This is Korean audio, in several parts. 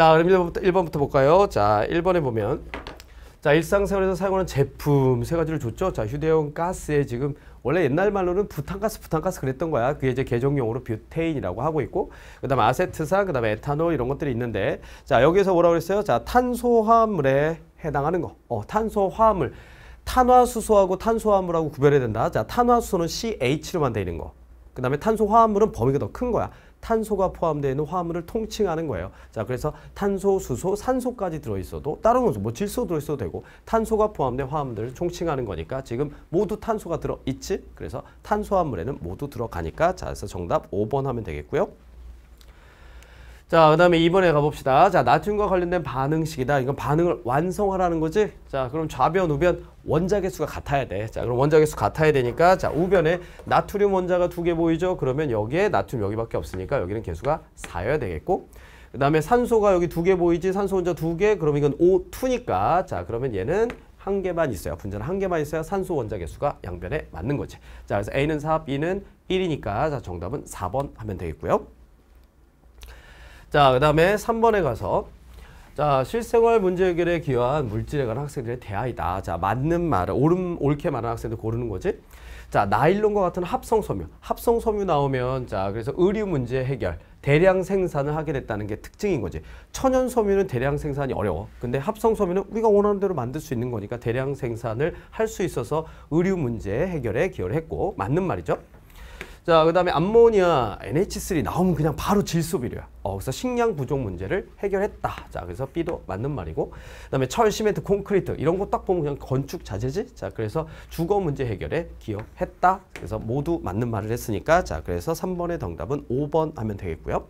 자, 그럼 1번부터, 1번부터 볼까요? 자, 1번에 보면 자, 일상생활에서 사용하는 제품 세 가지를 줬죠. 자, 휴대용 가스에 지금 원래 옛날 말로는 부탄가스, 부탄가스 그랬던 거야. 그게 이제 개정용으로 뷰테인이라고 하고 있고, 그 다음에 아세트산, 그 다음에 에탄올 이런 것들이 있는데, 자, 여기에서 뭐라고 그랬어요? 자, 탄소화물에 해당하는 거. 어, 탄소화물. 탄화수소하고 탄소화물하고 구별해야 된다. 자, 탄화수소는 CH로만 되어 있는 거. 그 다음에 탄소화합물은 범위가 더 큰 거야. 탄소가 포함되어 있는 화합물을 통칭하는 거예요. 자, 그래서 탄소, 수소, 산소까지 들어있어도 다른 것뭐 질소 들어있어도 되고 탄소가 포함된 화합물을 통칭하는 거니까 지금 모두 탄소가 들어있지? 그래서 탄소화물에는 모두 들어가니까 자, 그래서 정답 5번 하면 되겠고요. 자, 그 다음에 이번에 가봅시다. 자, 나트륨과 관련된 반응식이다. 이건 반응을 완성하라는 거지? 자, 그럼 좌변, 우변 원자개 수가 같아야 돼. 자, 그럼 원자개수 같아야 되니까 자, 우변에 나트륨 원자가 두 개 보이죠? 그러면 여기에 나트륨 여기밖에 없으니까 여기는 개수가 4여야 되겠고 그 다음에 산소가 여기 두 개 보이지? 산소 원자 두 개? 그럼 이건 O2니까 자, 그러면 얘는 한 개만 있어야 분자는 한 개만 있어야 산소 원자 개수가 양변에 맞는 거지. 자, 그래서 A는 4, B는 1이니까 자, 정답은 4번 하면 되겠고요. 자, 그 다음에 3번에 가서 자, 실생활 문제 해결에 기여한 물질에 관한 학생들의 대화이다. 자, 맞는 말을, 옳은, 옳게 말하는 학생들 고르는 거지. 자, 나일론과 같은 합성섬유. 합성섬유 나오면, 자, 그래서 의류 문제 해결. 대량 생산을 하게 됐다는 게 특징인 거지. 천연 섬유는 대량 생산이 어려워. 근데 합성 섬유는 우리가 원하는 대로 만들 수 있는 거니까 대량 생산을 할 수 있어서 의류 문제 해결에 기여를 했고 맞는 말이죠. 자, 그 다음에 암모니아 NH3 나오면 그냥 바로 질소 비료야. 어, 그래서 식량 부족 문제를 해결했다. 자, 그래서 B도 맞는 말이고. 그 다음에 철, 시멘트, 콘크리트 이런 거 딱 보면 그냥 건축 자재지. 자, 그래서 주거 문제 해결에 기여했다. 그래서 모두 맞는 말을 했으니까 자, 그래서 3번의 정답은 5번 하면 되겠고요.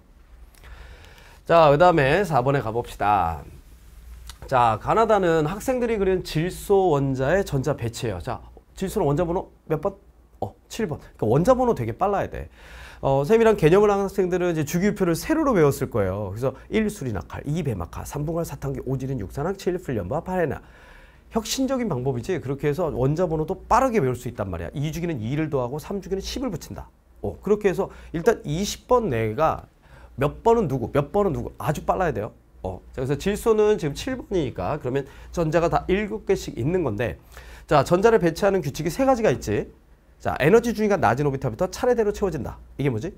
자, 그 다음에 4번에 가봅시다. 자, 가나다는 학생들이 그린 질소 원자의 전자 배치예요. 자, 질소는 원자 번호 몇 번? 어, 7번. 그러니까 원자 번호 되게 빨라야 돼. 어, 쌤이랑 개념을 하는 학생들은 이제 주기율표를 세로로 외웠을 거예요. 그래서 1. 수리낙할, 2. 배막할, 3. 분할 사탕기, 5. 지린 육산학, 7. 풀연바, 8해나. 혁신적인 방법이지 그렇게 해서 원자 번호도 빠르게 외울 수 있단 말이야. 2주기는 2를 더하고 3주기는 10을 붙인다. 어, 그렇게 해서 일단 20번 내가 몇 번은 누구, 몇 번은 누구 아주 빨라야 돼요. 어, 자, 그래서 질소는 지금 7번이니까 그러면 전자가 다 7개씩 있는 건데 자 전자를 배치하는 규칙이 세 가지가 있지. 자, 에너지 주위가 낮은 오비탈부터 차례대로 채워진다. 이게 뭐지?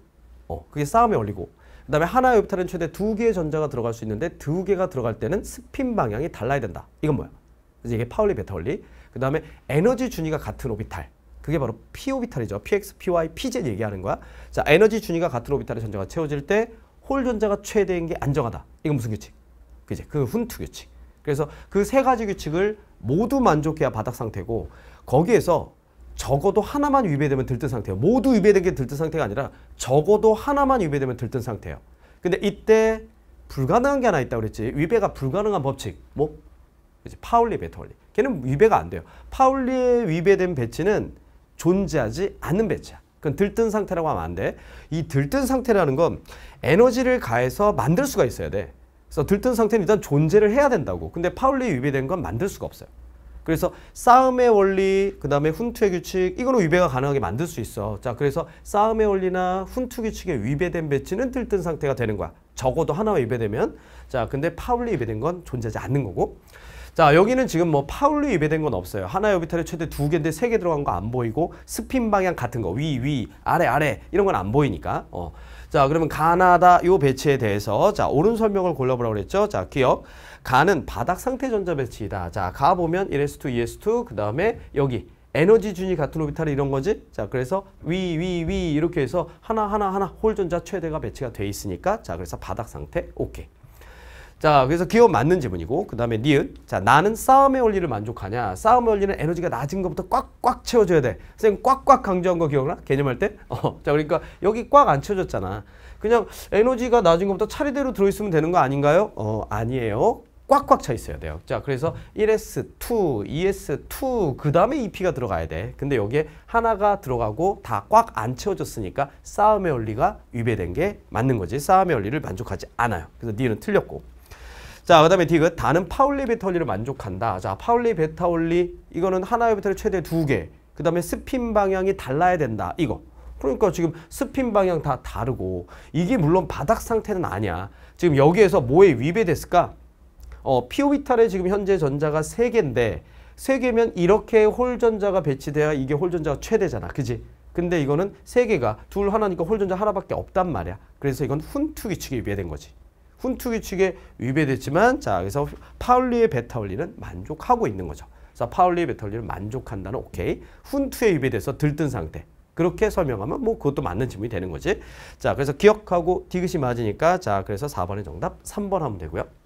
어, 그게 싸움에 올리고. 그 다음에 하나의 오비탈은 최대 두 개의 전자가 들어갈 수 있는데 두 개가 들어갈 때는 스핀 방향이 달라야 된다. 이건 뭐야? 그래서 이게 파울리 베타 원리. 그 다음에 에너지 준위가 같은 오비탈. 그게 바로 p 오비탈이죠. px, py, pz 얘기하는 거야. 자, 에너지 준위가 같은 오비탈의 전자가 채워질 때 홀 전자가 최대인 게 안정하다. 이건 무슨 규칙? 그제그 훈투 규칙. 그래서 그 세 가지 규칙을 모두 만족해야 바닥 상태고 거기에서 적어도 하나만 위배되면 들뜬 상태예요. 모두 위배된 게 들뜬 상태가 아니라 적어도 하나만 위배되면 들뜬 상태예요. 근데 이때 불가능한 게 하나 있다고 그랬지. 위배가 불가능한 법칙. 뭐? 그치? 파울리 배터리. 걔는 위배가 안 돼요. 파울리에 위배된 배치는 존재하지 않는 배치야. 그건 들뜬 상태라고 하면 안 돼. 이 들뜬 상태라는 건 에너지를 가해서 만들 수가 있어야 돼. 그래서 들뜬 상태는 일단 존재를 해야 된다고. 근데 파울리 위배된 건 만들 수가 없어요. 그래서 싸움의 원리, 그 다음에 훈투의 규칙, 이거는 위배가 가능하게 만들 수 있어. 자, 그래서 싸움의 원리나 훈투 규칙에 위배된 배치는 들뜬 상태가 되는 거야. 적어도 하나 가 위배되면. 자, 근데 파울리 위배된 건 존재하지 않는 거고. 자 여기는 지금 뭐 파울리 예배된건 없어요. 하나 오비탈에 최대 두 개인데 세 개 들어간 거 안 보이고 스핀 방향 같은 거 위 위, 아래 아래 이런 건 안 보이니까 어. 자 그러면 가나다 요 배치에 대해서 자 옳은 설명을 골라보라고 그랬죠. 자 기억 가는 바닥 상태 전자 배치이다. 자 가 보면 1s2, 2s2 그 다음에 여기 에너지 준이 같은 오비탈이 이런 거지? 자, 그래서 위, 위, 위 이렇게 해서 하나하나 하나 홀전자 최대가 배치가 돼 있으니까 자, 그래서 바닥 상태 오케이. 자, 그래서 기업 맞는 지문이고 그 다음에 니은. 자, 나는 싸움의 원리를 만족하냐. 싸움의 원리는 에너지가 낮은 것부터 꽉꽉 채워줘야 돼. 선생님 꽉꽉 강조한 거 기억나? 개념할 때? 어, 자, 그러니까 여기 꽉 안 채워졌잖아. 그냥 에너지가 낮은 것부터 차례대로 들어있으면 되는 거 아닌가요? 어, 아니에요. 꽉꽉 차 있어야 돼요. 자, 그래서 1S2, 2S2, 그 다음에 EP가 들어가야 돼. 근데 여기에 하나가 들어가고 다 꽉 안 채워졌으니까 싸움의 원리가 위배된 게 맞는 거지. 싸움의 원리를 만족하지 않아요. 그래서 니은 틀렸고. 자, 그 다음에 디귿. 다은 파울리 베타올리를 만족한다. 자, 파울리 베타올리 이거는 하나의 베타리 최대 두 개. 그 다음에 스핀 방향이 달라야 된다. 이거. 그러니까 지금 스핀 방향 다 다르고 이게 물론 바닥 상태는 아니야. 지금 여기에서 뭐에 위배됐을까? 어, 피오비탈에 지금 현재 전자가 3개인데 3개면 이렇게 홀전자가 배치돼야 이게 홀전자가 최대잖아. 그지? 근데 이거는 3개가 둘 하나니까 홀전자 하나밖에 없단 말이야. 그래서 이건 훈투 기측에 위배된 거지. 훈투규칙에 위배됐지만 자 그래서 파울리의 베타원리는 만족하고 있는 거죠. 자 파울리의 베타원리는 만족한다는 오케이. 훈투에 위배돼서 들뜬 상태. 그렇게 설명하면 뭐 그것도 맞는 질문이 되는 거지. 자 그래서 기억하고 디귿이 맞으니까 자 그래서 4번의 정답 3번 하면 되고요.